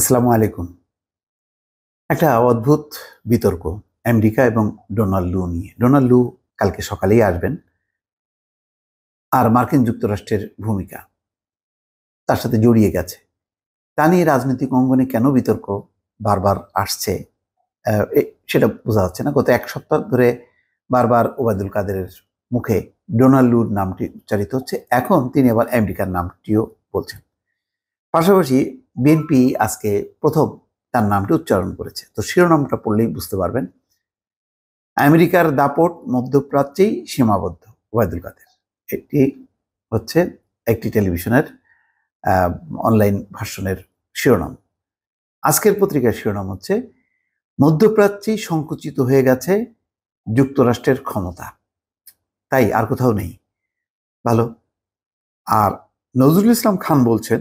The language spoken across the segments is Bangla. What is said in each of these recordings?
আসসালামু আলাইকুম একটা অদ্ভুত বিতর্ক আমেরিকা এবং ডোনাল্ড লু নিয়ে ডোনাল্ড লু কালকে সকালেই আসবেন আর মার্কিন যুক্তরাষ্ট্রের ভূমিকা তার সাথে জড়িয়ে গেছে তা নিয়ে রাজনৈতিক অঙ্গনে কেন বিতর্ক বারবার আসছে সেটা বোঝা যাচ্ছে না গত এক সপ্তাহ ধরে বারবার ওবায়দুল কাদেরের মুখে ডোনাল্ড লুর নামটি উচ্চারিত হচ্ছে এখন তিনি আবার আমেরিকার নামটিও বলছেন পাশাপাশি বিএনপি আজকে প্রথম তার নামটি উচ্চারণ করেছে তো শিরোনামটা পড়লেই বুঝতে পারবেন আমেরিকার দাপট মধ্যপ্রাচ্যেই সীমাবদ্ধ ওবায়দুল কাদের এটি হচ্ছে একটি টেলিভিশনের অনলাইন ভাষণের শিরোনাম আজকের পত্রিকার শিরোনাম হচ্ছে মধ্যপ্রাচ্যেই সংকুচিত হয়ে গেছে যুক্তরাষ্ট্রের ক্ষমতা তাই আর কোথাও নেই ভালো আর নজরুল ইসলাম খান বলছেন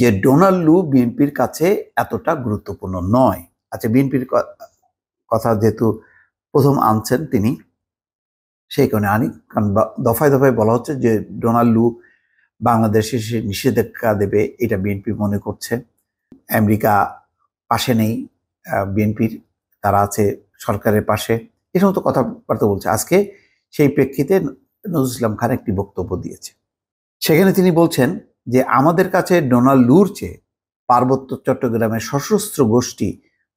যে ডোনাল্ড লু বিএনপির কাছে এতটা গুরুত্বপূর্ণ নয় আচ্ছা বিএনপির কথা যেহেতু প্রথম আনছেন তিনি সেই কারণে আনি কারণ দফায় দফায় বলা হচ্ছে যে ডোনাল্ড লু বাংলাদেশে সে নিষেধাজ্ঞা দেবে এটা বিএনপি মনে করছে আমেরিকা পাশে নেই বিএনপির তারা আছে সরকারের পাশে এ সমস্ত কথাবার্তা বলছে আজকে সেই প্রেক্ষিতে নজরুল ইসলাম খান একটি বক্তব্য দিয়েছে সেখানে তিনি বলছেন যে আমাদের কাছে ডোনাল্ড লুর চেয়ে পার্বত্য চট্টগ্রামের সশস্ত্র গোষ্ঠী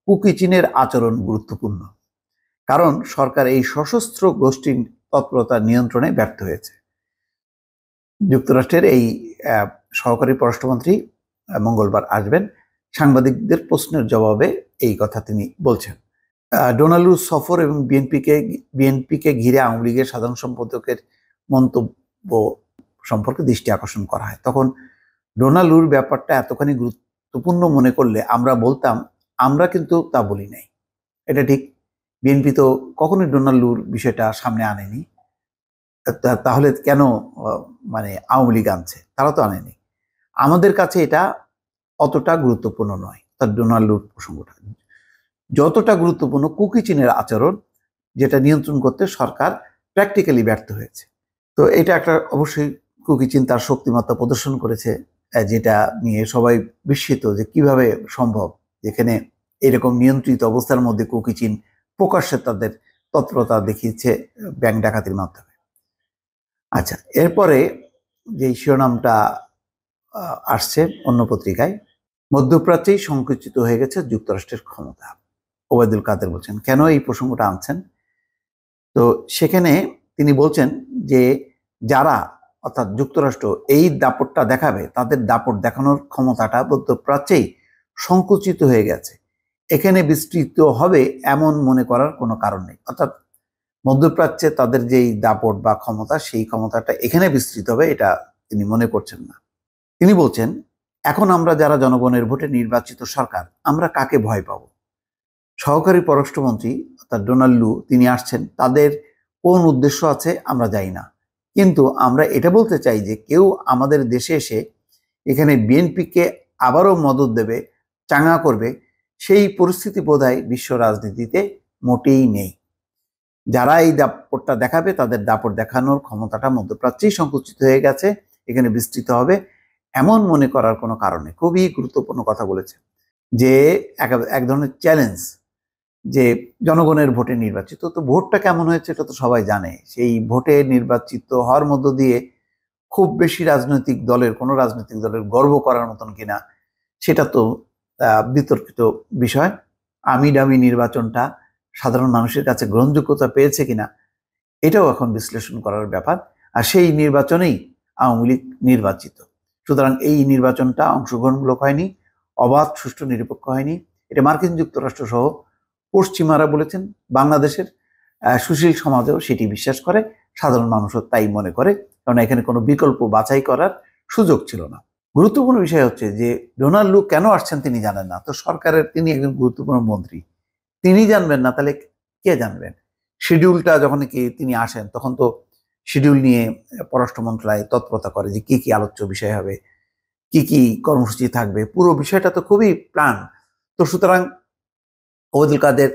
কুকিচিনের আচরণ গুরুত্বপূর্ণ কারণ সরকার এই সশস্ত্র গোষ্ঠীর তৎপরতা নিয়ন্ত্রণে ব্যর্থ হয়েছে যুক্তরাষ্ট্রের এই সহকারী পররাষ্ট্রমন্ত্রী মঙ্গলবার আসবেন সাংবাদিকদের প্রশ্নের জবাবে এই কথা তিনি বলছেন ডোনাল্ডুর সফর এবং বিএনপিকে বিএনপিকে ঘিরে আওয়ামী লীগের সাধারণ সম্পাদকের মন্তব্য সম্পর্কে দৃষ্টি আকর্ষণ করা হয় তখন ডোনালুর ব্যাপারটা এতখানি গুরুত্বপূর্ণ মনে করলে আমরা বলতাম আমরা কিন্তু তা বলি নাই এটা ঠিক বিএনপি তো কখনোই ডোনাল্ডুর বিষয়টা সামনে আনেনি তাহলে কেন মানে আওয়ামী লীগ আনছে তারা তো আনেনি আমাদের কাছে এটা অতটা গুরুত্বপূর্ণ নয় তার ডোনাল্ডুর প্রসঙ্গটা যতটা গুরুত্বপূর্ণ কুকি চীনের আচরণ যেটা নিয়ন্ত্রণ করতে সরকার প্র্যাকটিক্যালি ব্যর্থ হয়েছে তো এটা একটা অবশ্যই কুকি চিন্তার শক্তিমত্তা প্রদর্শন করেছে যেটা নিয়ে সবাই বিস্মিত যে কিভাবে সম্ভব যেখানে এরকম নিয়ন্ত্রিত অবস্থার মধ্যে কুকি চিন প্রকাশ্যে তাদের তৎপরতা দেখিয়েছে ব্যাংক ডাকাতির মাধ্যমে আচ্ছা এরপরে যে শিরোনামটা আসছে অন্য পত্রিকায় মধ্যপ্রাচ্যেই সংকুচিত হয়ে গেছে যুক্তরাষ্ট্রের ক্ষমতা ওবায়দুল কাদের বলছেন কেন এই প্রসঙ্গটা আনছেন তো সেখানে তিনি বলছেন যে যারা অর্থাৎ যুক্তরাষ্ট্র এই দাপটটা দেখাবে তাদের দাপট দেখানোর ক্ষমতাটা মধ্যপ্রাচ্যেই সংকুচিত হয়ে গেছে এখানে বিস্তৃত হবে এমন মনে করার কোনো কারণ নেই অর্থাৎ মধ্যপ্রাচ্যে তাদের যেই দাপট বা ক্ষমতা সেই ক্ষমতাটা এখানে বিস্তৃত হবে এটা তিনি মনে করছেন না তিনি বলছেন এখন আমরা যারা জনগণের ভোটে নির্বাচিত সরকার আমরা কাকে ভয় পাব সহকারী পররাষ্ট্রমন্ত্রী অর্থাৎ ডোনাল্ড লু তিনি আসছেন তাদের কোন উদ্দেশ্য আছে আমরা যাই না কিন্তু আমরা এটা বলতে চাই যে কেউ আমাদের দেশে এসে এখানে বিএনপিকে আবারও মদত দেবে চাঙা করবে সেই পরিস্থিতি বোধ বিশ্ব রাজনীতিতে মোটেই নেই যারা এই দাপটটা দেখাবে তাদের দাপট দেখানোর ক্ষমতাটা মধ্যপ্রাচ্যেই সংকুচিত হয়ে গেছে এখানে বিস্তৃত হবে এমন মনে করার কোনো কারণে খুবই গুরুত্বপূর্ণ কথা বলেছে যে এক ধরনের চ্যালেঞ্জ যে জনগণের ভোটে নির্বাচিত তো ভোটটা কেমন হয়েছে এটা তো সবাই জানে সেই ভোটে নির্বাচিত হওয়ার মধ্য দিয়ে খুব বেশি রাজনৈতিক দলের কোনো রাজনৈতিক দলের গর্ব করার মতন কিনা সেটা তো বিতর্কিত বিষয় আমি ডামি নির্বাচনটা সাধারণ মানুষের কাছে গ্রহণযোগ্যতা পেয়েছে কিনা এটাও এখন বিশ্লেষণ করার ব্যাপার আর সেই নির্বাচনেই আওয়ামী লীগ নির্বাচিত সুতরাং এই নির্বাচনটা অংশগ্রহণমূলক হয়নি অবাধ সুষ্ঠু নিরপেক্ষ হয়নি এটা মার্কিন যুক্তরাষ্ট্র সহ পশ্চিমারা বলেছেন বাংলাদেশের সুশীল সমাজেও সেটি বিশ্বাস করে সাধারণ মানুষও তাই মনে করে কারণ এখানে কোনো বিকল্প বাছাই করার সুযোগ ছিল না গুরুত্বপূর্ণ বিষয় হচ্ছে যে ডোনাল্ড লু কেন আসছেন তিনি জানেন না তো সরকারের তিনি একজন গুরুত্বপূর্ণ মন্ত্রী তিনি জানবেন না তাহলে কে জানবেন শিডিউলটা যখন কি তিনি আসেন তখন তো শিডিউল নিয়ে পররাষ্ট্র মন্ত্রণালয় তৎপরতা করে যে কি কি আলোচ্য বিষয় হবে কি কি কর্মসূচি থাকবে পুরো বিষয়টা তো খুবই প্রাণ তো সুতরাং ওবায়দুল কাদের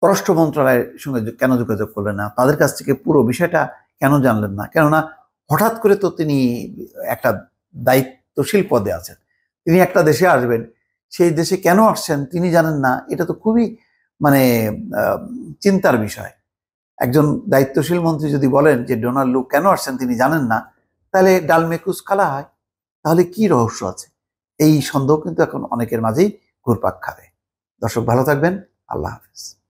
পররাষ্ট্র মন্ত্রণালয়ের সঙ্গে কেন যোগাযোগ করলেন না তাদের কাছ থেকে পুরো বিষয়টা কেন জানলেন না কেননা হঠাৎ করে তো তিনি একটা দায়িত্বশীল পদে আছেন তিনি একটা দেশে আসবেন সেই দেশে কেন আসছেন তিনি জানেন না এটা তো খুবই মানে চিন্তার বিষয় একজন দায়িত্বশীল মন্ত্রী যদি বলেন যে ডোনাল্ড লু কেন আসছেন তিনি জানেন না তাহলে ডালমেকুস খালা হয় তাহলে কি রহস্য আছে এই সন্দেহ কিন্তু এখন অনেকের মাঝেই ঘুরপাক খাবে দর্শক ভালো থাকবেন আল্লাহ হাফিজ